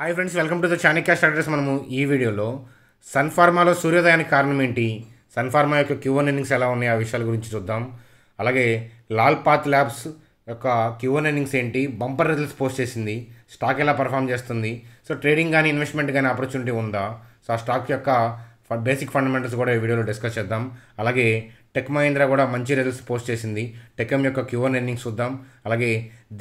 hi friends welcome to the Chanakya starters మనము ఈ వీడియోలో సన్ఫార్మాలో సూర్యోదయానికి కారణం ఏంటి సన్ఫార్మా యొక్క క్యూవన్ ఇన్నింగ్స్ ఎలా ఉన్నాయి ఆ విషయాల గురించి చూద్దాం అలాగే లాల్ పాత్ ల్యాబ్స్ యొక్క క్యూవన్ ఇన్నింగ్స్ ఏంటి బంపర్ రిజల్ట్స్ పోస్ట్ చేసింది స్టాక్ ఎలా పర్ఫామ్ చేస్తుంది సో ట్రేడింగ్ కానీ ఇన్వెస్ట్మెంట్ కానీ ఆపర్చునిటీ ఉందా సో ఆ స్టాక్ యొక్క బేసిక్ ఫండమెంటల్స్ కూడా ఈ వీడియోలో డిస్కస్ చేద్దాం అలాగే టెక్ మహీంద్రా కూడా మంచి రిజల్ట్స్ పోస్ట్ చేసింది టెక్ఎం యొక్క క్యూవన్ ఎర్నింగ్స్ చూద్దాం అలాగే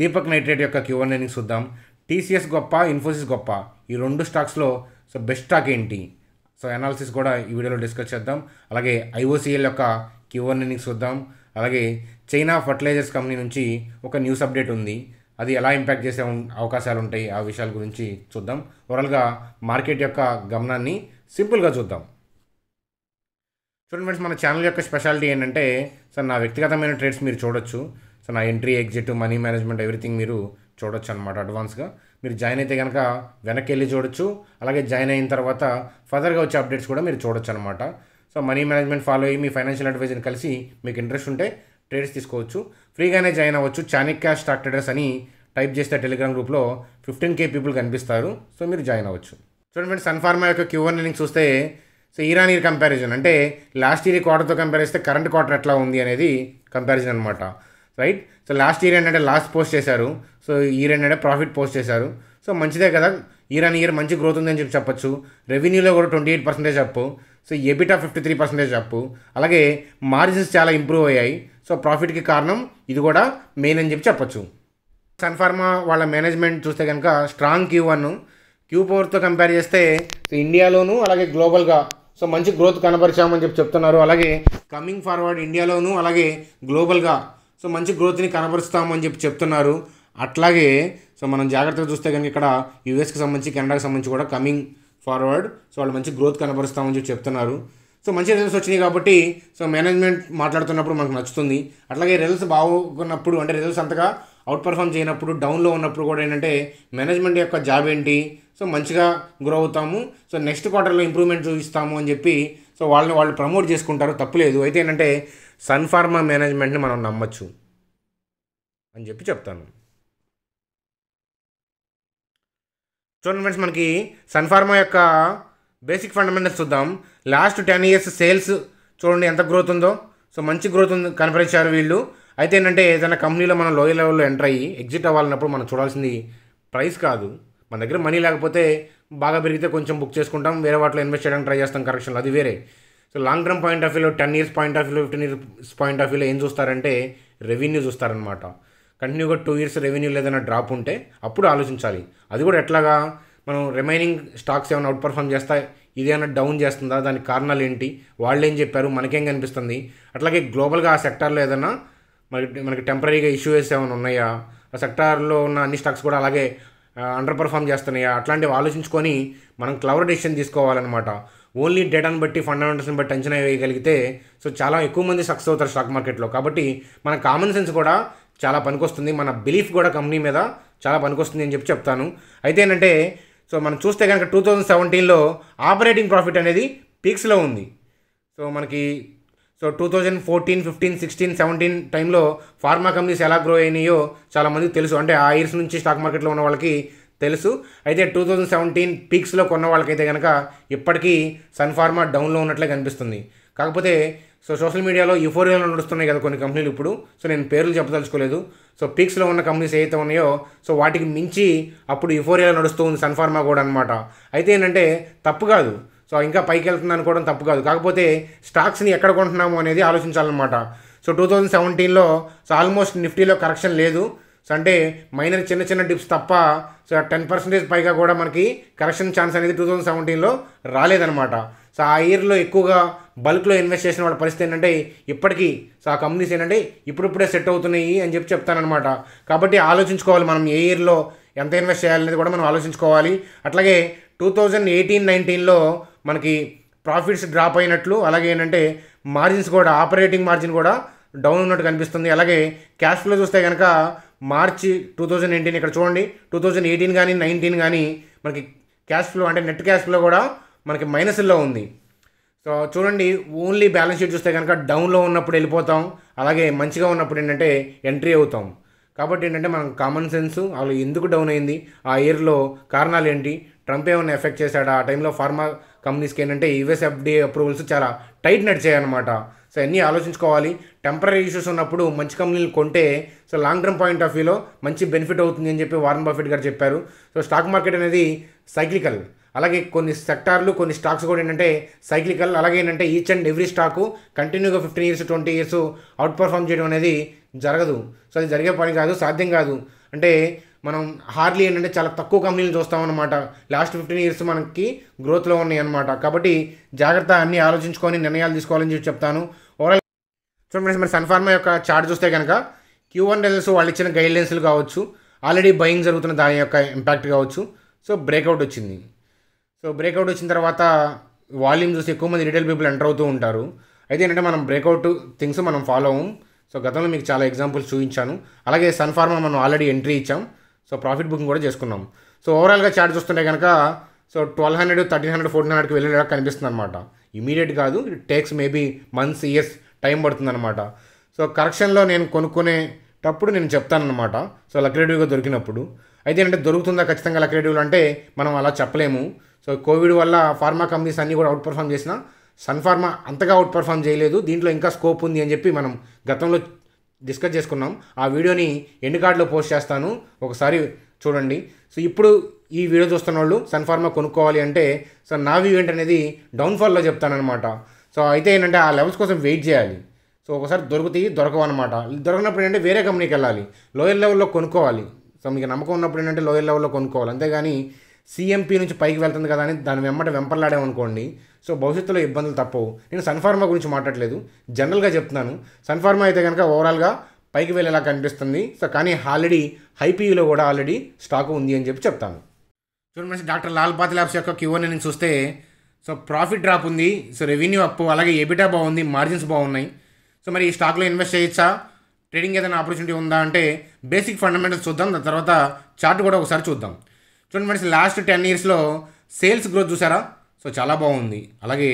దీపక్ నైట్రేట్ యొక్క క్యూవన్ ఎర్నింగ్స్ చూద్దాం టీసీఎస్ గొప్ప ఇన్ఫోసిస్ గొప్ప ఈ రెండు స్టాక్స్లో సో బెస్ట్ స్టాక్ ఏంటి సో అనాలిసిస్ కూడా ఈ వీడియోలో డిస్కస్ చేద్దాం అలాగే ఐఓసీఎల్ యొక్క క్యూఆర్ ఇన్నింగ్స్ చూద్దాం అలాగే చైనా ఫర్టిలైజర్స్ కంపెనీ నుంచి ఒక న్యూస్ అప్డేట్ ఉంది అది ఎలా ఇంపాక్ట్ చేసే అవకాశాలు ఉంటాయి ఆ విషయాల గురించి చూద్దాం ఓవరాల్గా మార్కెట్ యొక్క గమనాన్ని సింపుల్గా చూద్దాం చూడండి ఫ్రెండ్స్ మన ఛానల్ యొక్క స్పెషాలిటీ ఏంటంటే సార్ నా వ్యక్తిగతమైన ట్రేడ్స్ మీరు చూడొచ్చు సో నా entry exit money management everything మీరు చూడొచ్చు అనమాట అడ్వాన్స్గా మీరు జాయిన్ అయితే కనుక వెనక్కి వెళ్ళి చూడొచ్చు అలాగే జాయిన్ అయిన తర్వాత ఫర్దర్గా వచ్చే అప్డేట్స్ కూడా మీరు చూడొచ్చు అనమాట సో మనీ మేనేజ్మెంట్ ఫాలో అయ్యి మీ ఫైనాన్షియల్ అడ్వైజర్ని కలిసి మీకు ఇంట్రెస్ట్ ఉంటే ట్రేడ్స్ తీసుకోవచ్చు ఫ్రీగానే జాయిన్ అవ్వచ్చు చానిక్యా స్టాక్ ట్రేడర్స్ అని టైప్ చేస్తే టెలిగ్రామ్ గ్రూప్లో ఫిఫ్టీన్ కే పీపుల్ కనిపిస్తారు సో మీరు జాయిన్ అవ్వచ్చు చూడండి ఫ్రెండ్స్ సన్ఫార్మా యొక్క క్యూఆర్ లింక్ చూస్తే సో ఈరాన్ ఇయర్ కంపారిజన్ అంటే లాస్ట్ ఇయర్ క్వార్టర్తో కంపేర్ చేస్తే కరెంట్ క్వార్టర్ ఎట్లా ఉంది అనేది కంపారిజన్ అనమాట రైట్ సో లాస్ట్ ఇయర్ ఏంటంటే లాస్ట్ పోస్ట్ చేశారు సో ఇయర్ ఏంటంటే ప్రాఫిట్ పోస్ట్ చేశారు సో మంచిదే కదా ఇయర్ అండ్ ఇయర్ మంచి గ్రోత్ ఉందని చెప్పి చెప్పచ్చు రెవెన్యూలో కూడా twenty eight percentage up so EBITDA fifty three percentage up అలాగే మార్జిన్స్ చాలా ఇంప్రూవ్ అయ్యాయి సో ప్రాఫిట్కి కారణం ఇది కూడా మెయిన్ అని చెప్పి చెప్పచ్చు సన్ఫార్మా వాళ్ళ మేనేజ్మెంట్ చూస్తే కనుక స్ట్రాంగ్ క్యూ వన్ క్యూ ఫోర్తో కంపేర్ చేస్తే సో ఇండియాలోను అలాగే గ్లోబల్గా సో మంచి గ్రోత్ కనపరిచామని చెప్పి చెప్తున్నారు అలాగే కమింగ్ ఫార్వర్డ్ ఇండియాలోను అలాగే గ్లోబల్గా సో మంచి గ్రోత్ని కనబరుస్తామని చెప్పి చెప్తున్నారు అట్లాగే సో మనం జాగ్రత్తగా చూస్తే కనుక ఇక్కడ యుఎస్కి సంబంధించి కెనడాకి సంబంధించి కూడా కమింగ్ ఫార్వర్డ్ సో వాళ్ళు మంచి గ్రోత్ కనబరుస్తామని చెప్పి చెప్తున్నారు సో మంచి రిజల్ట్స్ వచ్చినాయి కాబట్టి సో మేనేజ్మెంట్ మాట్లాడుతున్నప్పుడు మనకు నచ్చుతుంది అట్లాగే రిజల్ట్స్ బాగున్నప్పుడు అంటే రిజల్ట్స్ అంతగా అవుట్ పర్ఫామ్ చేయనప్పుడు డౌన్లో ఉన్నప్పుడు కూడా ఏంటంటే మేనేజ్మెంట్ యొక్క జాబ్ ఏంటి సో మంచిగా గ్రో అవుతాము సో నెక్స్ట్ క్వార్టర్లో ఇంప్రూవ్మెంట్ చూపిస్తాము అని చెప్పి సో వాళ్ళని వాళ్ళు ప్రమోట్ చేసుకుంటారు తప్పులేదు అయితే ఏంటంటే సన్ఫార్మా మేనేజ్మెంట్ని మనం నమ్మచ్చు అని చెప్పి చెప్తాను చూడండి ఫ్రెండ్స్ మనకి సన్ఫార్మా యొక్క బేసిక్ ఫండమెంటల్స్ చూద్దాం లాస్ట్ టెన్ ఇయర్స్ సేల్స్ చూడండి ఎంత గ్రోత్ ఉందో సో మంచి గ్రోత్ ఉంది కనపరిచారు వీళ్ళు అయితే ఏంటంటే ఏదైనా కంపెనీలో మనం లోయర్ లెవెల్లో ఎంటర్ అయ్యి ఎగ్జిట్ అవ్వాలన్నప్పుడు మనం చూడాల్సింది ప్రైస్ కాదు మన దగ్గర మనీ లేకపోతే బాగా పెరిగితే కొంచెం బుక్ చేసుకుంటాం వేరే వాటిలో ఇన్వెస్ట్ చేయడానికి ట్రై చేస్తాం కరెక్షన్లు అది వేరే so long term point of వ్యూలో టెన్ ఇయర్స్ పాయింట్ ఆఫ్ వ్యూలో ఫిఫ్టీన్ ఇయర్స్ పాయింట్ ఆఫ్ వ్యూలో ఏం చూస్తారంటే రెవెన్యూ చూస్తారనమాట కంటిన్యూగా టూ ఇయర్స్ రెవెన్యూలో ఏదైనా డ్రాప్ ఉంటే అప్పుడు ఆలోచించాలి అది కూడా ఎట్లాగా మనం రిమైనింగ్ స్టాక్స్ ఏమైనా అవుట్ పర్ఫామ్ చేస్తా ఇదేమైనా డౌన్ చేస్తుందా దానికి కారణాలు ఏంటి వాళ్ళు ఏం చెప్పారు మనకేం కనిపిస్తుంది అట్లాగే గ్లోబల్గా ఆ సెక్టార్లో ఏదైనా మనకి మనకి టెంపరీగా ఇష్యూస్ ఏమైనా ఉన్నాయా ఆ సెక్టార్లో ఉన్న అన్ని స్టాక్స్ కూడా అలాగే అండర్ పర్ఫామ్ చేస్తున్నాయా అట్లాంటివి ఆలోచించుకొని మనం క్లవర్ డెసిషన్ తీసుకోవాలన్నమాట ఓన్లీ డేటాను బట్టి ఫండమెంటల్స్ని బట్టి అంచనా వేయగలిగితే సో చాలా ఎక్కువ మంది సక్సెస్ అవుతారు స్టాక్ మార్కెట్లో కాబట్టి మన కామన్ సెన్స్ కూడా చాలా పనికొస్తుంది మన బిలీఫ్ కూడా కంపెనీ మీద చాలా పనికొస్తుంది అని చెప్పి చెప్తాను అయితే ఏంటంటే సో మనం చూస్తే కనుక టూ థౌజండ్ సెవెంటీన్లో ఆపరేటింగ్ ప్రాఫిట్ అనేది పీక్స్లో ఉంది సో మనకి so two thousand fourteen fifteen sixteen seventeen టైంలో ఫార్మా కంపెనీస్ ఎలా గ్రో అయినాయో చాలామందికి తెలుసు అంటే ఆ ఇయర్స్ నుంచి స్టాక్ మార్కెట్లో ఉన్న వాళ్ళకి తెలుసు అయితే టూ థౌజండ్ సెవెంటీన్ పీక్స్లో కొన్న వాళ్ళకైతే కనుక ఇప్పటికీ సన్ఫార్మా డౌన్లో ఉన్నట్లే కనిపిస్తుంది కాకపోతే సో సోషల్ మీడియాలో యుఫోరియాలో నడుస్తున్నాయి కదా కొన్ని కంపెనీలు ఇప్పుడు సో నేను పేర్లు చెప్పదలుచుకోలేదు సో పీక్స్లో ఉన్న కంపెనీస్ ఏవైతే ఉన్నాయో సో వాటికి మించి అప్పుడు యుఫోరియాలో నడుస్తూ ఉంది సన్ఫార్మా కూడా అనమాట అయితే ఏంటంటే తప్పు కాదు సో ఇంకా పైకి వెళ్తుంది అనుకోవడం తప్పు కాదు కాకపోతే స్టాక్స్ని ఎక్కడ కొంటున్నాము అనేది ఆలోచించాలన్నమాట సో టూ థౌజండ్ సెవెంటీన్లో సో ఆల్మోస్ట్ నిఫ్టీలో కరెక్షన్ లేదు సో అంటే మైనర్ చిన్న చిన్న డిప్స్ తప్ప సో టెన్ పర్సెంటేజ్ పైగా కూడా మనకి కరెక్షన్ ఛాన్స్ అనేది టూ థౌజండ్ సెవెంటీన్లో రాలేదనమాట సో ఆ ఇయర్లో ఎక్కువగా బల్క్లో ఇన్వెస్ట్ చేసిన వాళ్ళ పరిస్థితి ఏంటంటే ఇప్పటికీ సో ఆ కంపెనీస్ ఏంటంటే ఇప్పుడిప్పుడే సెట్ అవుతున్నాయి అని చెప్పి చెప్తానమాట కాబట్టి ఆలోచించుకోవాలి మనం ఏ ఇయర్లో ఎంత ఇన్వెస్ట్ చేయాలనేది కూడా మనం ఆలోచించుకోవాలి అట్లాగే టూ థౌజండ్ ఎయిటీన్ నైన్టీన్లో మనకి ప్రాఫిట్స్ డ్రాప్ అయినట్లు అలాగే ఏంటంటే మార్జిన్స్ కూడా ఆపరేటింగ్ మార్జిన్ కూడా డౌన్ ఉన్నట్టు కనిపిస్తుంది అలాగే క్యాష్ ఫ్లో చూస్తే కనుక మార్చి టూ థౌజండ్ ఎయిటీన్ ఇక్కడ చూడండి టూ థౌజండ్ ఎయిటీన్ కానీ నైన్టీన్ కానీ మనకి క్యాష్ ఫ్లో అంటే నెట్ క్యాష్ ఫ్లో కూడా మనకి మైనస్లో ఉంది సో చూడండి ఓన్లీ బ్యాలెన్స్ షీట్ చూస్తే కనుక డౌన్లో ఉన్నప్పుడు వెళ్ళిపోతాం అలాగే మంచిగా ఉన్నప్పుడు ఏంటంటే ఎంట్రీ అవుతాం కాబట్టి ఏంటంటే మనం కామన్ సెన్స్ అలా ఎందుకు డౌన్ అయింది ఆ ఇయర్లో కారణాలు ఏంటి ట్రంప్ ఏమైనా ఎఫెక్ట్ చేశాడా ఆ టైంలో ఫార్మా కంపెనీస్కి ఏంటంటే యూఎస్ ఎఫ్డీఏ అప్రూవల్స్ చాలా టైట్ నడిచాయి అనమాట సో అన్నీ ఆలోచించుకోవాలి టెంపరీ ఇష్యూస్ ఉన్నప్పుడు మంచి కంపెనీలు కొంటే so long term point of వ్యూలో మంచి బెనిఫిట్ అవుతుంది అని చెప్పి వారన్ బఫెట్ గారు చెప్పారు సో స్టాక్ మార్కెట్ అనేది సైక్లికల్ అలాగే కొన్ని సెక్టార్లు కొన్ని స్టాక్స్ కూడా ఏంటంటే సైక్లికల్ అలాగే ఏంటంటే ఈచ్ అండ్ ఎవ్రీ స్టాకు కంటిన్యూగా fifteen years twenty years outperform చేయడం అనేది జరగదు సో అది జరిగే పని కాదు సాధ్యం కాదు అంటే మనం హార్డ్లీ ఏంటంటే చాలా తక్కువ కంపెనీలు చూస్తామన్నమాట లాస్ట్ ఫిఫ్టీన్ ఇయర్స్ మనకి గ్రోత్లో ఉన్నాయి అనమాట కాబట్టి జాగ్రత్త అన్నీ ఆలోచించుకొని నిర్ణయాలు తీసుకోవాలని చెప్పి చెప్తాను ఓవరాల్ చూడండి ఫ్రెండ్స్ మరి సన్ఫార్మా యొక్క చార్ట్ చూస్తే కనుక క్యూ వన్ రిజల్ట్స్ వాళ్ళు ఇచ్చిన గైడ్లైన్స్లు కావచ్చు ఆల్రెడీ బయింగ్ జరుగుతున్న దాని యొక్క ఇంపాక్ట్ కావచ్చు సో బ్రేక్అవుట్ వచ్చింది సో బ్రేక్అవుట్ వచ్చిన తర్వాత వాల్యూమ్ చూసి ఎక్కువ మంది రిటైల్ పీపుల్ ఎంటర్ అవుతూ ఉంటారు అయితే ఏంటంటే మనం బ్రేక్అవుట్ థింగ్స్ మనం ఫాలో అవ్వం సో గతంలో మీకు చాలా ఎగ్జాంపుల్స్ చూపించాను అలాగే సన్ఫార్మా మనం ఆల్రెడీ ఎంట్రీ ఇచ్చాం సో ప్రాఫిట్ బుకింగ్ కూడా చేసుకున్నాం సో ఓవరాల్గా చార్ట్ చూస్తుంటే కనుక so twelve hundred thirteen hundred fourteen హండ్రెడ్కి వెళ్ళేలా కనిపిస్తుంది అనమాట ఇమీడియట్ కాదు it takes maybe months years time పడుతుంది అనమాట సో కరెక్షన్లో నేను కొనుక్కునేటప్పుడు నేను చెప్తానమాట సో లక్రేటివ్గా దొరికినప్పుడు అయితే అంటే దొరుకుతుందా ఖచ్చితంగా లక్రేటివ్లు అంటే మనం అలా చెప్పలేము సో కోవిడ్ వల్ల ఫార్మా కంపెనీస్ అన్నీ కూడా అవుట్ పర్ఫామ్ చేసిన సన్ ఫార్మా అంతగా అవుట్ పర్ఫామ్ చేయలేదు దీంట్లో ఇంకా స్కోప్ ఉంది అని చెప్పి మనం గతంలో డిస్కస్ చేసుకున్నాం ఆ వీడియోని ఎండ్ కార్డ్లో పోస్ట్ చేస్తాను ఒకసారి చూడండి సో ఇప్పుడు ఈ వీడియో చూస్తున్న వాళ్ళు సన్ఫార్మా కొనుక్కోవాలి అంటే సో నా వ్యూ ఏంటనేది డౌన్ఫాల్లో చెప్తానమాట సో అయితే ఏంటంటే ఆ లెవెల్స్ కోసం వెయిట్ చేయాలి సో ఒకసారి దొరుకుతాయి దొరకవు అనమాట దొరకనప్పుడు ఏంటంటే వేరే కంపెనీకి వెళ్ళాలి లోయర్ లెవెల్లో కొనుక్కోవాలి సో మీకు నమ్మకం ఉన్నప్పుడు ఏంటంటే లోయర్ లెవెల్లో కొనుక్కోవాలి అంతేగాని సీఎంపీ నుంచి పైకి వెళ్తుంది కదా అని దాని వెంబట వెంపర్లాడామనుకోండి సో భవిష్యత్తులో ఇబ్బందులు తప్పవు నేను సన్ఫార్మా గురించి మాట్లాడలేదు జనరల్గా చెప్తున్నాను సన్ఫార్మా అయితే కనుక ఓవరాల్గా పైకి వెళ్ళేలా కనిపిస్తుంది సో కానీ ఆల్రెడీ హైపీలో కూడా ఆల్రెడీ స్టాక్ ఉంది అని చెప్పి చెప్తాను చూడండి డాక్టర్ లాల్ పాతి ల్యాబ్స్ యొక్క క్యూఆర్ నేను చూస్తే సో ప్రాఫిట్ డ్రాప్ ఉంది సో రెవెన్యూ అప్పు అలాగే ఎబిటా బాగుంది మార్జిన్స్ బాగున్నాయి సో మరి ఈ స్టాక్లో ఇన్వెస్ట్ చేయొచ్చా ట్రేడింగ్ ఏదైనా ఆపర్చునిటీ ఉందా అంటే బేసిక్ ఫండమెంటల్స్ చూద్దాం దాని తర్వాత చార్ట్ కూడా ఒకసారి చూద్దాం చూడండి ఫ్రెండ్స్ లాస్ట్ టెన్ ఇయర్స్లో సేల్స్ గ్రోత్ చూసారా సో చాలా బాగుంది అలాగే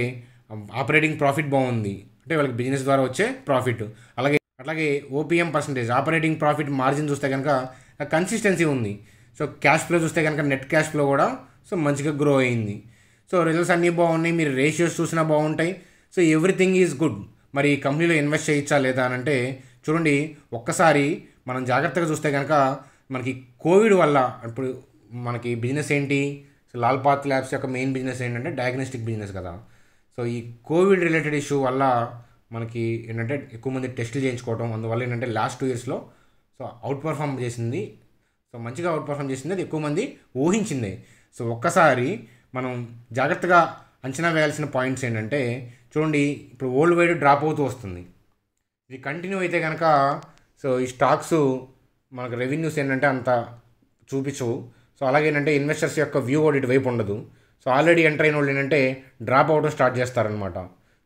ఆపరేటింగ్ ప్రాఫిట్ బాగుంది అంటే వాళ్ళకి బిజినెస్ ద్వారా వచ్చే ప్రాఫిట్ అలాగే అట్లాగే OPM percentage operating profit margin చూస్తే కనుక కన్సిస్టెన్సీ ఉంది సో క్యాష్ ఫ్లో చూస్తే కనుక నెట్ క్యాష్ ఫ్లో కూడా సో మంచిగా గ్రో అయింది సో రిజల్ట్స్ అన్నీ బాగున్నాయి మీరు రేషియోస్ చూసినా బాగుంటాయి సో ఎవ్రీథింగ్ ఈజ్ గుడ్ మరి ఈ కంపెనీలో ఇన్వెస్ట్ చేయొచ్చా లేదా అని అంటే చూడండి ఒక్కసారి మనం జాగ్రత్తగా చూస్తే కనుక మనకి కోవిడ్ వల్ల ఇప్పుడు మనకి బిజినెస్ ఏంటి సో లాల్పాత్ ల్యాబ్స్ యొక్క మెయిన్ బిజినెస్ ఏంటంటే డయాగ్నోస్టిక్ బిజినెస్ కదా సో ఈ కోవిడ్ రిలేటెడ్ ఇష్యూ వల్ల మనకి ఏంటంటే ఎక్కువ మంది టెస్టులు చేయించుకోవడం అందువల్ల ఏంటంటే లాస్ట్ టూ ఇయర్స్లో సో అవుట్ పర్ఫామ్ చేసింది సో మంచిగా అవుట్ పర్ఫామ్ చేసింది అది ఎక్కువ మంది ఊహించింది సో ఒక్కసారి మనం జాగ్రత్తగా అంచనా వేయాల్సిన పాయింట్స్ ఏంటంటే చూడండి ఇప్పుడు ఓల్డ్ వైడ్ డ్రాప్ అవుతూ వస్తుంది ఇది కంటిన్యూ అయితే కనుక సో ఈ స్టాక్స్ మనకు రెవెన్యూస్ ఏంటంటే అంత చూపించవు సో అలాగే ఏంటంటే ఇన్వెస్టర్స్ యొక్క వ్యూ కూడా ఇటువైపు ఉండదు సో ఆల్రెడీ ఎంటర్ అయిన వాళ్ళు ఏంటంటే డ్రాప్ అవడం స్టార్ట్ చేస్తారనమాట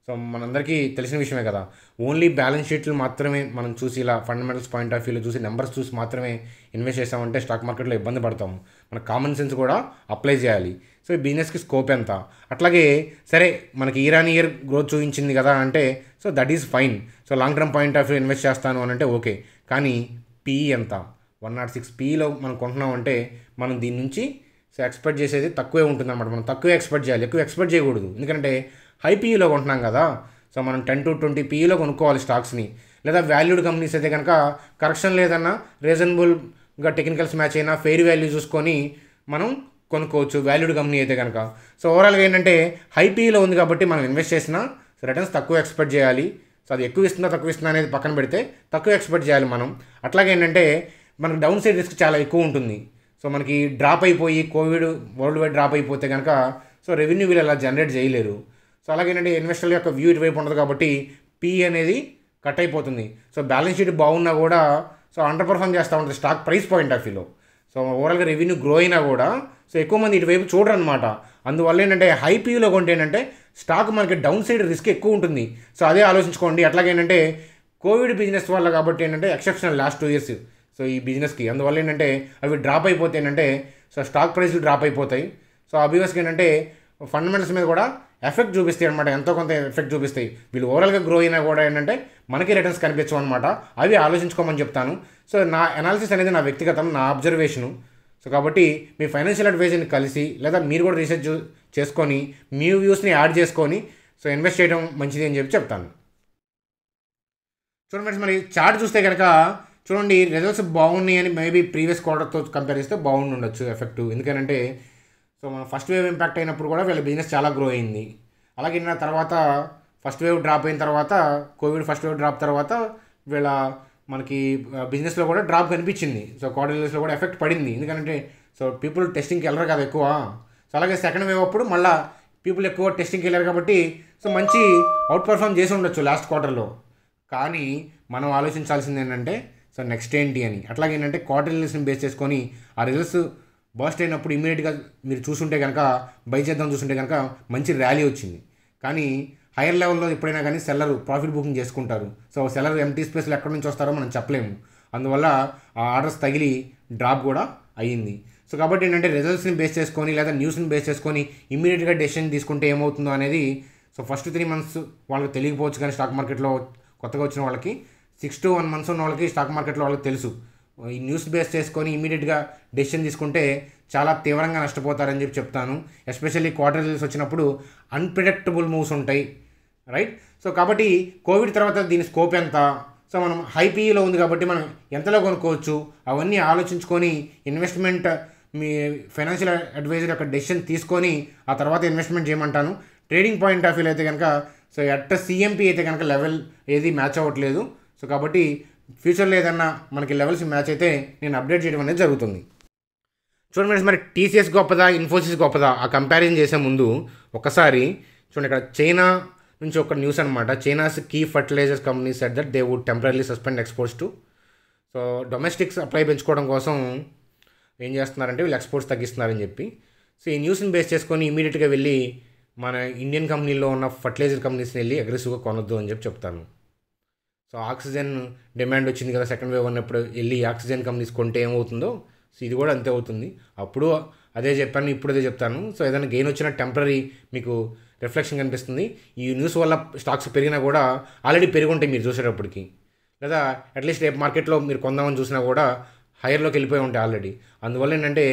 సో మనందరికీ తెలిసిన విషయమే కదా ఓన్లీ బ్యాలెన్స్ షీట్లు మాత్రమే మనం చూసి ఇలా ఫండమెంటల్స్ పాయింట్ ఆఫ్ వ్యూలో చూసి నెంబర్స్ చూసి మాత్రమే ఇన్వెస్ట్ చేసామంటే స్టాక్ మార్కెట్లో ఇబ్బంది పడతాం మన కామన్ సెన్స్ కూడా అప్లై చేయాలి సో ఈ బిజినెస్కి స్కోప్ ఎంత అట్లాగే సరే మనకి ఇరాన్ ఇయర్ గ్రోత్ చూపించింది కదా అంటే so that is fine so long term point of view invest చేస్తాను అని అంటే ఓకే కానీ పీఈ e ఎంత వన్ నాట్ సిక్స్ పీలో మనం కొంటున్నాం అంటే మనం దీని నుంచి సో ఎక్స్పెక్ట్ చేసేది తక్కువే ఉంటుందన్నమాట మనం తక్కువ ఎక్స్పెక్ట్ చేయాలి ఎక్కువ ఎక్స్పెక్ట్ చేయకూడదు ఎందుకంటే హై పీఈలో కొంటున్నాం కదా సో మనం టెన్ టు ట్వంటీ పీఈలో కొనుక్కోవాలి స్టాక్స్ని లేదా వాల్యూడ్ కంపెనీస్ అయితే కనుక కరెక్షన్ లేదన్నా రీజనబుల్గా టెక్నికల్స్ మ్యాచ్ అయినా ఫెయిర్ వాల్యూ చూసుకొని మనం కొనుక్కోవచ్చు వాల్యూడ్ కంపెనీ అయితే కనుక సో ఓవరాల్గా ఏంటంటే హై పీఈలో ఉంది కాబట్టి మనం ఇన్వెస్ట్ చేసినా రిటర్న్స్ తక్కువ ఎక్స్పెక్ట్ చేయాలి సో అది ఎక్కువ ఇస్తుందా తక్కువ ఇస్తుందా అనేది పక్కన పెడితే తక్కువ ఎక్స్పెక్ట్ చేయాలి మనం అట్లాగే ఏంటంటే మనకు డౌన్ సైడ్ రిస్క్ చాలా ఎక్కువ ఉంటుంది సో మనకి డ్రాప్ అయిపోయి కోవిడ్ వరల్డ్ వైడ్ డ్రాప్ అయిపోతే కనుక సో రెవెన్యూ వీళ్ళు అలా జనరేట్ చేయలేరు సో అలాగేనంటే ఇన్వెస్టర్ల యొక్క వ్యూ ఇటువైపు ఉండదు కాబట్టి పీ అనేది కట్ అయిపోతుంది సో బ్యాలెన్స్ షీట్ బాగున్నా కూడా సో అండర్ పర్ఫామ్ చేస్తూ ఉంటుంది స్టాక్ ప్రైస్ పాయింట్ ఆఫ్ వ్యూలో సో ఓవరాల్గా రెవెన్యూ గ్రో అయినా కూడా సో ఎక్కువ మంది ఇటువైపు చూడరు అనమాట అందువల్ల ఏంటంటే హై పీలో కొంటే ఏంటంటే స్టాక్ మనకి డౌన్ సైడ్ రిస్క్ ఎక్కువ ఉంటుంది సో అదే ఆలోచించుకోండి అట్లాగేంటంటే కోవిడ్ బిజినెస్ వల్ల కాబట్టి ఏంటంటే exceptional last two years so ఈ బిజినెస్కి అందువల్ల ఏంటంటే అవి డ్రాప్ అయిపోతే ఏంటంటే సో స్టాక్ ప్రైస్లు డ్రాప్ అయిపోతాయి సో ఆబ్వియస్గా ఏంటంటే ఫండమెంటల్స్ మీద కూడా ఎఫెక్ట్ చూపిస్తాయి అనమాట ఎంతో కొంత ఎఫెక్ట్ చూపిస్తాయి వీళ్ళు ఓవరాల్గా గ్రో అయినా కూడా ఏంటంటే మనకి రిటర్న్స్ కనిపించవు అనమాట అవి ఆలోచించుకోమని చెప్తాను సో నా అనాలిసిస్ అనేది నా వ్యక్తిగతం నా అబ్జర్వేషను సో కాబట్టి మీ ఫైనాన్షియల్ అడ్వైజర్ని కలిసి లేదా మీరు కూడా రీసెర్చ్ చేసుకొని మీ వ్యూస్ని యాడ్ చేసుకొని సో ఇన్వెస్ట్ చేయడం మంచిది అని చెప్పి చెప్తాను చూడండి మరి చార్ట్ చూస్తే కనుక చూడండి రిజల్ట్స్ బాగున్నాయి అని మేబీ ప్రీవియస్ క్వార్టర్తో కంపేర్ చేస్తే బాగుండి ఉండొచ్చు ఎఫెక్ట్ ఎందుకంటే సో మన ఫస్ట్ వేవ్ ఇంపాక్ట్ అయినప్పుడు కూడా వీళ్ళ బిజినెస్ చాలా గ్రో అయింది అలాగే నా తర్వాత ఫస్ట్ వేవ్ డ్రాప్ అయిన తర్వాత కోవిడ్ ఫస్ట్ వేవ్ డ్రాప్ తర్వాత వీళ్ళ మనకి బిజినెస్లో కూడా డ్రాప్ కనిపించింది సో క్వార్టర్లీస్లో కూడా ఎఫెక్ట్ పడింది ఎందుకంటే సో పీపుల్ టెస్టింగ్కి వెళ్ళరు కదా ఎక్కువ సో అలాగే సెకండ్ వేవ్ అప్పుడు మళ్ళీ పీపుల్ ఎక్కువ టెస్టింగ్కి వెళ్ళారు కాబట్టి సో మంచి అవుట్ పర్ఫామ్ చేసి ఉండొచ్చు లాస్ట్ క్వార్టర్లో కానీ మనం ఆలోచించాల్సింది ఏంటంటే సో నెక్స్ట్ ఏంటి అని అట్లాగే ఏంటంటే క్వార్టర్ బేస్ చేసుకొని ఆ రిజల్ట్స్ బస్ట్ అయినప్పుడు ఇమీడియట్గా మీరు చూసుంటే కనుక బై చేద్దాం చూసుంటే కనుక మంచి ర్యాలీ వచ్చింది కానీ హైయర్ లెవెల్లో ఎప్పుడైనా కానీ సెల్లర్ ప్రాఫిట్ బుకింగ్ చేసుకుంటారు సో సెల్లర్ ఎంటీ స్పేస్లు ఎక్కడి నుంచి వస్తారో మనం చెప్పలేము అందువల్ల ఆ ఆర్డర్స్ తగిలి డ్రాప్ కూడా అయ్యింది సో కాబట్టి ఏంటంటే రిజల్ట్స్ని బేస్ చేసుకొని లేదా న్యూస్ని బేస్ చేసుకొని ఇమీడియట్గా డెసిషన్ తీసుకుంటే ఏమవుతుందో అనేది సో ఫస్ట్ త్రీ మంత్స్ వాళ్ళకి తెలియకపోవచ్చు కానీ స్టాక్ మార్కెట్లో కొత్తగా వచ్చిన వాళ్ళకి సిక్స్ టు వన్ మంత్స్ ఉన్న వాళ్ళకి స్టాక్ మార్కెట్లో వాళ్ళకి తెలుసు ఈ న్యూస్ బేస్ చేసుకొని ఇమీడియట్గా డెసిషన్ తీసుకుంటే చాలా తీవ్రంగా నష్టపోతారని చెప్పి చెప్తాను ఎస్పెషల్లీ క్వార్టర్ రిజల్ట్స్ వచ్చినప్పుడు అన్ప్రిడక్టబుల్ మూవ్స్ ఉంటాయి రైట్ సో కాబట్టి కోవిడ్ తర్వాత దీని స్కోప్ ఎంత సో మనం హైపీఈలో e ఉంది కాబట్టి మనం ఎంతలో కొనుక్కోవచ్చు అవన్నీ ఆలోచించుకొని ఇన్వెస్ట్మెంట్ మీ ఫైనాన్షియల్ అడ్వైజర్ యొక్క డెసిషన్ తీసుకొని ఆ తర్వాత ఇన్వెస్ట్మెంట్ చేయమంటాను ట్రేడింగ్ పాయింట్ ఆఫ్ వ్యూలో అయితే కనుక సో ఎట్ట సిఎంపి అయితే కనుక లెవెల్ ఏది మ్యాచ్ అవ్వట్లేదు సో కాబట్టి ఫ్యూచర్లో ఏదన్నా మనకి లెవెల్స్ మ్యాచ్ అయితే నేను అప్డేట్ చేయడం అనేది జరుగుతుంది చూడండి ఫ్రెండ్స్ మరి టీసీఎస్ గొప్పదా ఇన్ఫోసిస్ గొప్పదా ఆ కంపారిజన్ చేసే ముందు ఒకసారి చూడండి ఇక్కడ చైనా నుంచి ఒక న్యూస్ అనమాట China's key fertilisers company said that they would temporarily suspend exports to so domestic supply పెంచుకోవడం కోసం ఏం చేస్తున్నారంటే వీళ్ళు ఎక్స్పోర్ట్స్ తగ్గిస్తున్నారని చెప్పి సో ఈ న్యూస్ని బేస్ చేసుకొని ఇమీడియట్గా వెళ్ళి మన ఇండియన్ కంపెనీలో ఉన్న ఫర్టిలైజర్ కంపెనీస్ని వెళ్ళి అగ్రెసివ్గా కొనొద్దు అని చెప్పి చెప్తాను సో ఆక్సిజన్ డిమాండ్ వచ్చింది కదా సెకండ్ వేవ్ అన్నప్పుడు వెళ్ళి ఆక్సిజన్ కంపెనీస్ కొంటే ఏమవుతుందో సో ఇది కూడా అంతే అవుతుంది అప్పుడు అదే చెప్పాను ఇప్పుడు అదే చెప్తాను సో ఏదైనా గెయిన్ వచ్చిన టెంపరీ మీకు రిఫ్లెక్షన్ కనిపిస్తుంది ఈ న్యూస్ వల్ల స్టాక్స్ పెరిగినా కూడా ఆల్రెడీ పెరిగి ఉంటాయి మీరు చూసేటప్పటికి లేదా అట్లీస్ట్ రేపు మార్కెట్లో మీరు కొందామని చూసినా కూడా హైయర్లోకి వెళ్ళిపోయి ఉంటాయి ఆల్రెడీ అందువల్ల ఏంటంటే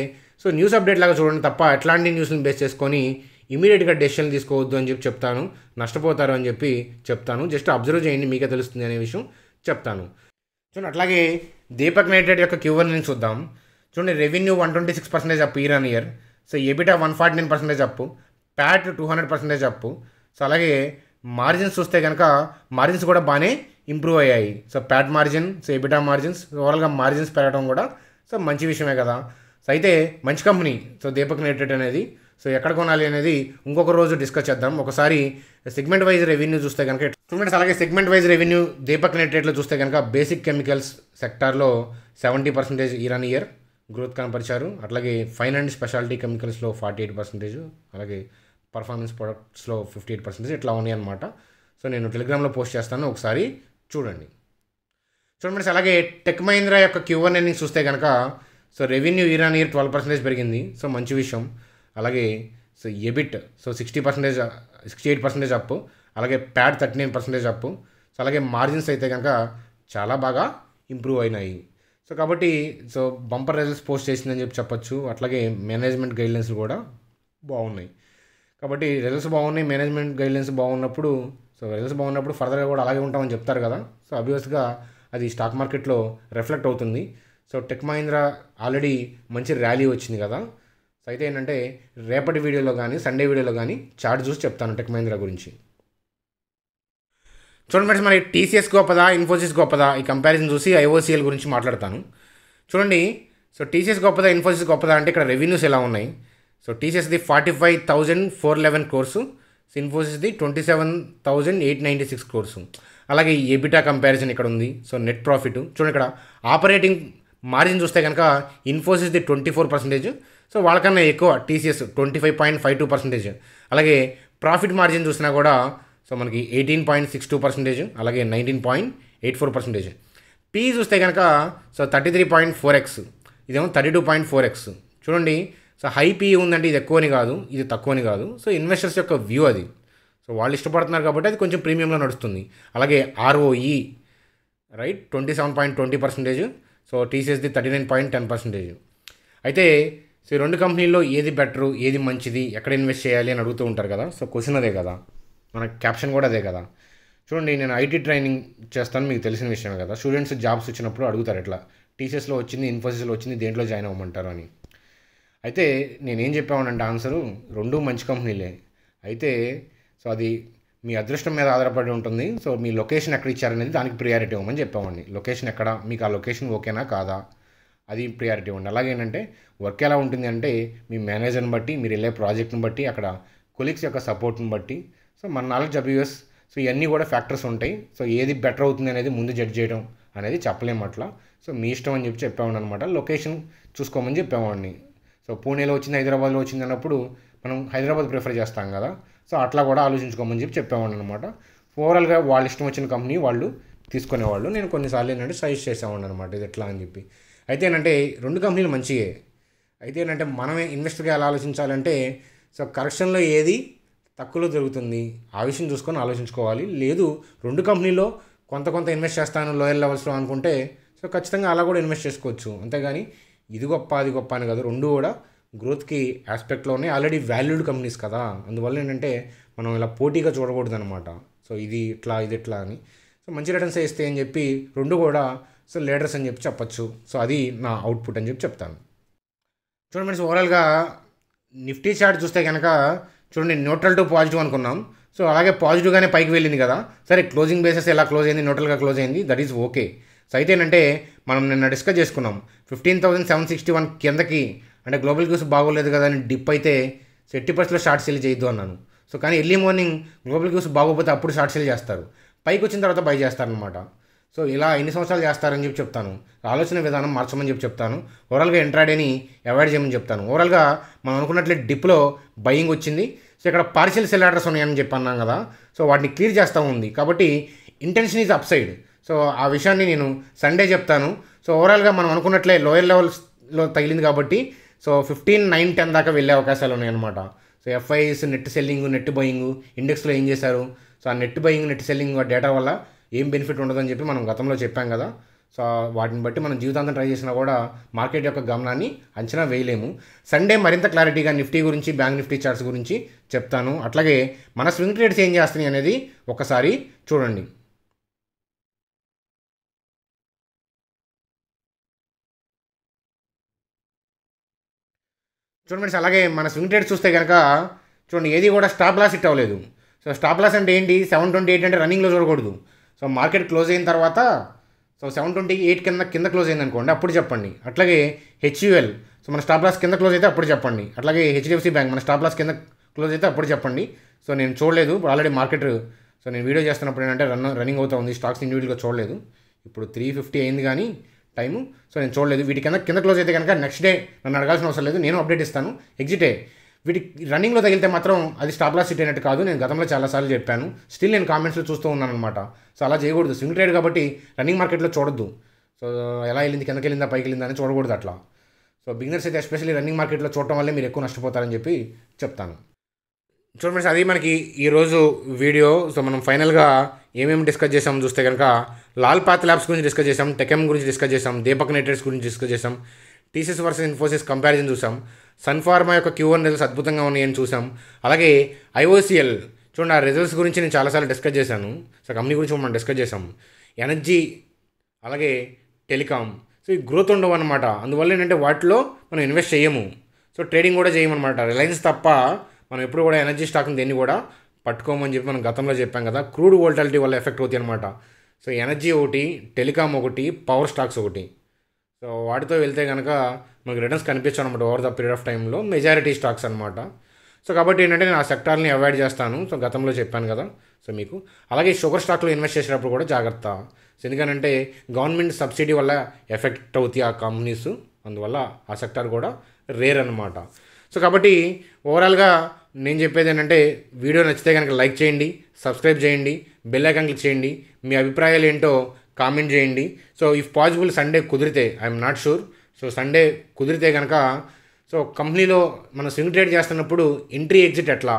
సో న్యూస్ అప్డేట్ లాగా చూడండి తప్ప ఎట్లాంటి న్యూస్ని బేస్ చేసుకొని ఇమీడియట్గా డెసిషన్ తీసుకోవద్దు అని చెప్పి చెప్తాను నష్టపోతారు అని చెప్పి చెప్తాను జస్ట్ అబ్జర్వ్ చేయండి మీకే తెలుస్తుంది అనే విషయం చెప్తాను చూడండి అట్లాగే దీపక్ నైటెడ్ యొక్క నేను చూద్దాం చూడండి revenue one twenty six percentage up year on year so EBITDA one forty nine percentage up PAT two hundred percentage up so అలాగే మార్జిన్స్ చూస్తే కనుక మార్జిన్స్ కూడా బాగానే ఇంప్రూవ్ అయ్యాయి so PAT margin so EBITDA margins ఓవరాల్గా margins పెరగడం కూడా so మంచి విషయమే కదా సో అయితే మంచి కంపెనీ సో దీపక్ నైటెడ్ అనేది సో ఎక్కడ కొనాలి అనేది ఇంకొక రోజు డిస్కస్ చేద్దాం ఒకసారి సెగ్మెంట్ వైజ్ రెవెన్యూ చూస్తే కనుక స్టూడెంట్స్ అలాగే సెగ్మెంట్ వైజ్ రెవెన్యూ దీపక్ నెట్రేట్లో చూస్తే కనుక బేసిక్ కెమికల్స్ సెక్టార్లో seventy percentage year on year growth కనపరిచారు అట్లాగే ఫైన్ అండ్ స్పెషాలిటీ కెమికల్స్లో ఫార్టీ ఎయిట్ పర్సెంటేజ్ అలాగే పర్ఫార్మెన్స్ ప్రొడక్ట్స్లో ఫిఫ్టీ ఎయిట్ పర్సెంటేజ్ ఇట్లా ఉన్నాయి అనమాట సో నేను టెలిగ్రామ్లో పోస్ట్ చేస్తాను ఒకసారి చూడండి చూడండి అలాగే టెక్ మహీంద్రా యొక్క క్యూఆర్ ఎర్నింగ్స్ చూస్తే కనుక so revenue year on year twelve percentage పెరిగింది సో మంచి విషయం అలాగే so EBIT so sixty percentage sixty eight percentage up అలాగే PAT thirty nine percentage up so అలాగే మార్జిన్స్ అయితే కనుక చాలా బాగా ఇంప్రూవ్ అయినాయి సో కాబట్టి సో బంపర్ రైజల్స్ పోస్ట్ చేసిందని చెప్పి చెప్పొచ్చు అట్లాగే మేనేజ్మెంట్ గైడ్లైన్స్ కూడా బాగున్నాయి కాబట్టి రిజల్ట్స్ బాగున్నాయి మేనేజ్మెంట్ గైడ్లైన్స్ బాగున్నప్పుడు సో రిజల్ట్స్ బాగున్నప్పుడు ఫర్దర్గా కూడా అలాగే ఉంటామని చెప్తారు కదా సో అబ్వియస్గా అది స్టాక్ మార్కెట్లో రిఫ్లెక్ట్ అవుతుంది సో టెక్ మహీంద్రా ఆల్రెడీ మంచి ర్యాలీ వచ్చింది కదా సో అయితే ఏంటంటే రేపటి వీడియోలో కానీ సండే వీడియోలో కానీ చార్ట్ చూసి చెప్తాను టెక్ మహీంద్రా గురించి చూడండి ఫ్రెండ్స్ మరి టీసీఎస్ గొప్పదా ఇన్ఫోసిస్ గొప్పదా ఈ కంపారిజన్ చూసి ఐఓసీఎల్ గురించి మాట్లాడతాను చూడండి సో టీసీఎస్ గొప్పదా ఇన్ఫోసిస్ గొప్పదా అంటే ఇక్కడ రెవెన్యూస్ ఎలా ఉన్నాయి సో టీసీఎస్ది forty five thousand four eleven crores so ఇన్ఫోసిస్ది twenty seven thousand eight ninety six crores అలాగే ఎబిటా కంపారిజన్ ఇక్కడ ఉంది సో నెట్ ప్రాఫిట్ చూడండి ఇక్కడ ఆపరేటింగ్ మార్జిన్ చూస్తే కనుక ఇన్ఫోసిస్ది ట్వంటీ ఫోర్ పర్సెంటేజ్ సో వాళ్ళకన్నా ఎక్కువ TCS twenty five point five two percentage అలాగే ప్రాఫిట్ మార్జిన్ చూసినా కూడా సో మనకి eighteen point six two percentage అలాగే nineteen point eight four percentage PE చూస్తే కనుక so thirty three point four X ఇదేమో thirty two point four X చూడండి so high PE ఉందంటే ఇది ఎక్కువని కాదు ఇది తక్కువని కాదు సో ఇన్వెస్టర్స్ యొక్క వ్యూ అది సో వాళ్ళు ఇష్టపడుతున్నారు కాబట్టి అది కొంచెం ప్రీమియంలో నడుస్తుంది అలాగే ROE right twenty seven point twenty percentage so టీసీఎస్ది thirty nine point ten percentage అయితే సో ఈ రెండు కంపెనీల్లో ఏది బెటరు ఏది మంచిది ఎక్కడ ఇన్వెస్ట్ చేయాలి అని అడుగుతూ ఉంటారు కదా సో క్వశ్చన్ అదే కదా మన క్యాప్షన్ కూడా అదే కదా చూడండి నేను ఐటీ ట్రైనింగ్ చేస్తాను మీకు తెలిసిన విషయమే కదా స్టూడెంట్స్ జాబ్స్ వచ్చినప్పుడు అడుగుతారు ఎట్లా టీసీఎస్లో వచ్చింది ఇన్ఫోసిస్లో వచ్చింది దేంట్లో జాయిన్ అవ్వమంటారు అని అయితే నేనేం చెప్పామనంటే ఆన్సరు రెండు మంచి కంపెనీలే అయితే సో అది మీ అదృష్టం మీద ఆధారపడి ఉంటుంది సో మీ లొకేషన్ ఎక్కడ ఇచ్చారనేది దానికి ప్రియారిటీ ఇవ్వమని చెప్పామండి లొకేషన్ ఎక్కడ మీకు ఆ లొకేషన్ ఓకేనా కాదా అది ప్రియారిటీ ఉండాలి అలాగే ఏంటంటే వర్క్ ఎలా ఉంటుంది అంటే మీ మేనేజర్ని బట్టి మీరు వెళ్ళే ప్రాజెక్ట్ని బట్టి అక్కడ కొలీగ్స్ యొక్క సపోర్ట్ని బట్టి సో మన నాలెడ్జ్ అబ్యూఎస్ సో ఇవన్నీ కూడా ఫ్యాక్టర్స్ ఉంటాయి సో ఏది బెటర్ అవుతుంది అనేది ముందు జడ్జ్ చేయడం అనేది చెప్పలేము అట్లా సో మీ ఇష్టం అని చెప్పి చెప్పేవాడిని అనమాట లొకేషన్ చూసుకోమని చెప్పేవాడిని సో పూణేలో వచ్చింది హైదరాబాద్లో వచ్చింది అన్నప్పుడు మనం హైదరాబాద్ ప్రిఫర్ చేస్తాం కదా సో అట్లా కూడా ఆలోచించుకోమని చెప్పి చెప్పేవాడిని అనమాట ఓవరాల్గా వాళ్ళ ఇష్టం వచ్చిన కంపెనీ వాళ్ళు తీసుకునేవాళ్ళు నేను కొన్నిసార్లు ఏంటంటే సజెస్ట్ చేసేవాడిని అనమాట ఇది ఎట్లా అని చెప్పి అయితే ఏంటంటే రెండు కంపెనీలు మంచియే అయితే ఏంటంటే మనమే ఇన్వెస్టర్గా ఎలా ఆలోచించాలంటే సో కరెక్షన్లో ఏది తక్కువలో జరుగుతుంది ఆ విషయం చూసుకొని ఆలోచించుకోవాలి లేదు రెండు కంపెనీలో కొంత కొంత ఇన్వెస్ట్ చేస్తాను లోయల్ లెవెల్స్లో అనుకుంటే సో ఖచ్చితంగా అలా కూడా ఇన్వెస్ట్ చేసుకోవచ్చు అంతేగాని ఇది గొప్ప అది గొప్ప అని కాదు రెండు కూడా గ్రోత్కి ఉన్నాయి ఆల్రెడీ వాల్యూడ్ కంపెనీస్ కదా అందువల్ల ఏంటంటే మనం ఇలా పోటీగా చూడకూడదు అనమాట సో ఇది ఇట్లా ఇది ఇట్లా అని సో మంచి రిటర్న్స్ ఇస్తే అని చెప్పి రెండు కూడా సో లీడర్స్ అని చెప్పి చెప్పచ్చు సో అది నా అవుట్పుట్ అని చెప్పి చెప్తాను చూడండి ఫ్రెండ్స్ ఓవరాల్గా నిఫ్టీ చార్ట్ చూస్తే కనుక చూడండి న్యూట్రల్ టు పాజిటివ్ అనుకున్నాం సో అలాగే పాజిటివ్గానే పైకి వెళ్ళింది కదా సరే క్లోజింగ్ బేసెస్ ఎలా క్లోజ్ అయింది న్యూట్రల్గా క్లోజ్ అయింది దట్ ఈజ్ ఓకే సో అయితే ఏంటంటే మనం నిన్న డిస్కస్ చేసుకున్నాం fifteen thousand seven sixty one కిందకి అంటే గ్లోబల్ క్యూస్ బాగోలేదు కదా అని డిప్ అయితే సో ఎట్టి పర్సెంట్లో షార్ట్ సెల్ చేయొద్దు అన్నాను సో కానీ ఎర్లీ మార్నింగ్ గ్లోబల్ క్యూస్ బాగోపోతే అప్పుడు షార్ట్ సెల్ చేస్తారు పైకి వచ్చిన తర్వాత బై చేస్తారనమాట సో ఇలా ఎన్ని సంవత్సరాలు చేస్తారని చెప్పి చెప్తాను ఆలోచన విధానం మార్చమని చెప్పి చెప్తాను ఓవరాల్గా ఎంట్రాడేని అవాయిడ్ చేయమని చెప్తాను ఓవరాల్గా మనం అనుకున్నట్లే డిప్లో బయింగ్ వచ్చింది సో ఇక్కడ పార్షియల్ సెల్ ఆర్డర్స్ ఉన్నాయని చెప్పి అన్నాం కదా సో వాటిని క్లియర్ చేస్తూ ఉంది కాబట్టి intention is upside so ఆ విషయాన్ని నేను సండే చెప్తాను సో ఓవరాల్గా మనం అనుకున్నట్లే లోయర్ లెవెల్స్లో తగిలింది కాబట్టి సో ఫిఫ్టీన్ నైన్ టెన్ దాకా వెళ్ళే అవకాశాలు ఉన్నాయన్నమాట so FIs net selling net buying ఇండెక్స్లో ఏం చేశారు సో ఆ net buying net selling data వల్ల ఏం బెనిఫిట్ ఉండదని చెప్పి మనం గతంలో చెప్పాం కదా సో వాటిని బట్టి మనం జీవితాంతం ట్రై చేసినా కూడా మార్కెట్ యొక్క గమనాన్ని అంచనా వేయలేము సండే మరింత క్లారిటీగా నిఫ్టీ గురించి బ్యాంక్ నిఫ్టీ చార్ట్స్ గురించి చెప్తాను అట్లాగే మన స్వింగ్ ట్రేడ్స్ ఏం చేస్తున్నాయి అనేది ఒకసారి చూడండి చూడండి అలాగే మన స్వింగ్ ట్రేడ్స్ చూస్తే కనుక చూడండి ఏది కూడా స్టాప్ లాస్ ఇట్ అవ్వలేదు సో స్టాప్ లాస్ అంటే ఏంటి సెవెన్ ట్వంటీ ఎయిట్ అంటే రన్నింగ్లో చూడకూడదు సో మార్కెట్ క్లోజ్ అయిన తర్వాత సో సెవెన్ ట్వంటీ ఎయిట్ కింద కింద క్లోజ్ అయింది అనుకోండి అప్పుడు చెప్పండి అట్లాగే హెచ్యుఎల్ సో మన స్టాప్ లాస్ కింద క్లోజ్ అయితే అప్పుడు చెప్పండి అట్లాగే హెచ్డిఎఫ్సి బ్యాంక్ మన స్టాప్ లాస్ కింద క్లోజ్ అయితే అప్పుడు చెప్పండి సో నేను చూడలేదు ఆల్రెడీ మార్కెట్ సో నేను వీడియో చేస్తున్నప్పుడు ఏంటంటే రన్ రన్నింగ్ అవుతా ఉంది స్టాక్స్ ఇండివిజువల్గా చూడలేదు ఇప్పుడు త్రీ ఫిఫ్టీ అయింది కానీ టైము సో నేను చూడలేదు వీటి కింద కింద క్లోజ్ అయితే కనుక నెక్స్ట్ డే నన్ను అడగాల్సిన అవసరం లేదు నేను అప్డేట్ ఇస్తాను ఎగ్జిటే వీటి రన్నింగ్లో తగిలితే మాత్రం అది స్టాప్ లాస్ అయినట్టు కాదు నేను గతంలో చాలాసార్లు చెప్పాను స్టిల్ నేను కామెంట్స్లో చూస్తూ ఉన్నాను అనమాట సో అలా చేయకూడదు స్వింగ్ ట్రేడ్ కాబట్టి రన్నింగ్ మార్కెట్లో చూడొద్దు సో ఎలా వెళ్ళింది కిందకి వెళ్ళిందా పైకి వెళ్ళిందా అని చూడకూడదు అట్లా సో బిగినర్స్ అయితే ఎస్పెషల్లీ రన్నింగ్ మార్కెట్లో చూడటం వల్లే మీరు ఎక్కువ నష్టపోతారని చెప్పి చెప్తాను చూడండి ఫ్రెండ్స్ అది మనకి ఈరోజు వీడియో సో మనం ఫైనల్గా ఏమేమి డిస్కస్ చేసాం చూస్తే కనుక లాల్ పాత్ ల్యాబ్స్ గురించి డిస్కస్ చేసాం టెకెమ్ గురించి డిస్కస్ చేసాం దీపక్ నెటర్స్ గురించి డిస్కస్ చేసాం టీసీస్ వర్సెస్ ఇన్ఫోసిస్ కంపారిజన్ చూసాం సన్ఫార్మా యొక్క క్యూఎన్ రిజల్ట్స్ అద్భుతంగా ఉన్నాయని చూసాం అలాగే ఐఓసిఎల్ చూడండి ఆ రిజల్ట్స్ గురించి నేను చాలాసార్లు డిస్కస్ చేశాను సో కంపెనీ గురించి మనం డిస్కస్ చేశాము ఎనర్జీ అలాగే టెలికామ్ సో ఈ గ్రోత్ ఉండవు అనమాట అందువల్ల ఏంటంటే వాటిలో మనం ఇన్వెస్ట్ చేయము సో ట్రేడింగ్ కూడా చేయమన్నమాట రిలయన్స్ తప్ప మనం ఎప్పుడు కూడా ఎనర్జీ స్టాక్ని దేన్ని కూడా పట్టుకోమని చెప్పి మనం గతంలో చెప్పాం కదా క్రూడ్ వోల్టాలిటీ వల్ల ఎఫెక్ట్ అవుతాయి అనమాట సో ఎనర్జీ ఒకటి టెలికామ్ ఒకటి పవర్ స్టాక్స్ ఒకటి సో వాటితో వెళ్తే కనుక మనకు రిటర్న్స్ కనిపించాయి అనమాట ఓవర్ ద పీరియడ్ ఆఫ్ టైంలో మెజారిటీ స్టాక్స్ అనమాట సో కాబట్టి ఏంటంటే నేను ఆ సెక్టార్ని అవాయిడ్ చేస్తాను సో గతంలో చెప్పాను కదా సో మీకు అలాగే షుగర్ స్టాక్లో ఇన్వెస్ట్ చేసేటప్పుడు కూడా జాగ్రత్త సో ఎందుకంటే గవర్నమెంట్ సబ్సిడీ వల్ల ఎఫెక్ట్ అవుతాయి ఆ కంపెనీస్ అందువల్ల ఆ సెక్టార్ కూడా రేర్ అనమాట సో కాబట్టి ఓవరాల్గా నేను చెప్పేది ఏంటంటే వీడియో నచ్చితే కనుక లైక్ చేయండి సబ్స్క్రైబ్ చేయండి బెల్ ఐకాన్ క్లిక్ చేయండి మీ అభిప్రాయాలు ఏంటో కామెంట్ చేయండి సో ఇఫ్ పాసిబుల్ సండే కుదిరితే I'm not sure so Sunday కుదిరితే కనుక సో కంపెనీలో మనం స్వింగ్ ట్రేడ్ చేస్తున్నప్పుడు ఎంట్రీ ఎగ్జిట్ ఎట్లా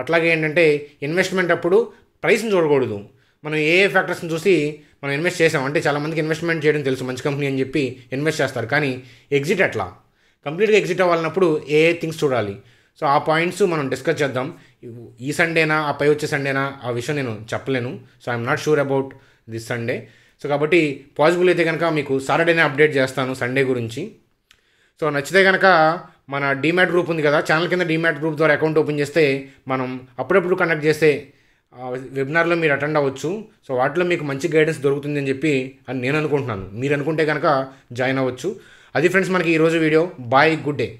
అట్లాగే ఏంటంటే ఇన్వెస్ట్మెంట్ అప్పుడు ప్రైస్ని చూడకూడదు మనం ఏ ఏ ఫ్యాక్టర్స్ని చూసి మనం ఇన్వెస్ట్ చేసాం అంటే చాలామందికి ఇన్వెస్ట్మెంట్ చేయడం తెలుసు మంచి కంపెనీ అని చెప్పి ఇన్వెస్ట్ చేస్తారు కానీ ఎగ్జిట్ ఎట్లా కంప్లీట్గా ఎగ్జిట్ అవ్వాలన్నప్పుడు ఏ ఏ థింగ్స్ చూడాలి సో ఆ పాయింట్స్ మనం డిస్కస్ చేద్దాం ఈ సండేనా ఆ పై వచ్చే సండేనా ఆ విషయం నేను చెప్పలేను so I'm not sure about this Sunday so కాబట్టి పాజిబుల్ అయితే కనుక మీకు సాటర్డేనే అప్డేట్ చేస్తాను సండే గురించి సో నచ్చితే కనుక మన డిమాట్ గ్రూప్ ఉంది కదా ఛానల్ కింద డిమాట్ గ్రూప్ ద్వారా అకౌంట్ ఓపెన్ చేస్తే మనం అప్పుడప్పుడు కండక్ట్ చేసే వెబినార్లో మీరు అటెండ్ అవ్వచ్చు సో వాటిలో మీకు మంచి గైడెన్స్ దొరుకుతుంది అని చెప్పి అని నేను అనుకుంటున్నాను మీరు అనుకుంటే కనుక జాయిన్ అవ్వచ్చు అది ఫ్రెండ్స్ మనకి ఈరోజు వీడియో బాయ్ గుడ్ డే